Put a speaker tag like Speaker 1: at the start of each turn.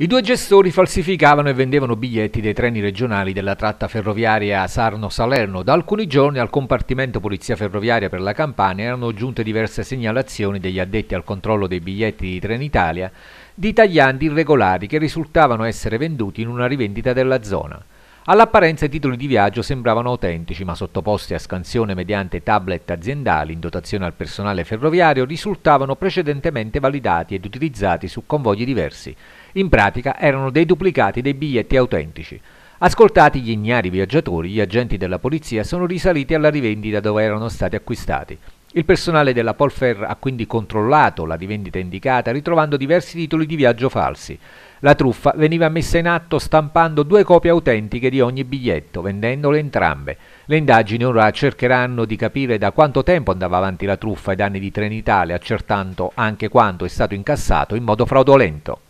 Speaker 1: I due gestori falsificavano e vendevano biglietti dei treni regionali della tratta ferroviaria Sarno-Salerno. Da alcuni giorni al compartimento Polizia Ferroviaria per la Campania erano giunte diverse segnalazioni degli addetti al controllo dei biglietti di Trenitalia di taglianti irregolari che risultavano essere venduti in una rivendita della zona. All'apparenza i titoli di viaggio sembravano autentici, ma sottoposti a scansione mediante tablet aziendali in dotazione al personale ferroviario risultavano precedentemente validati ed utilizzati su convogli diversi. In pratica erano dei duplicati dei biglietti autentici. Ascoltati gli ignari viaggiatori, gli agenti della polizia sono risaliti alla rivendita dove erano stati acquistati. Il personale della Polfer ha quindi controllato la rivendita indicata ritrovando diversi titoli di viaggio falsi. La truffa veniva messa in atto stampando due copie autentiche di ogni biglietto, vendendole entrambe. Le indagini ora cercheranno di capire da quanto tempo andava avanti la truffa ai danni di Trenitalia, accertando anche quanto è stato incassato in modo fraudolento.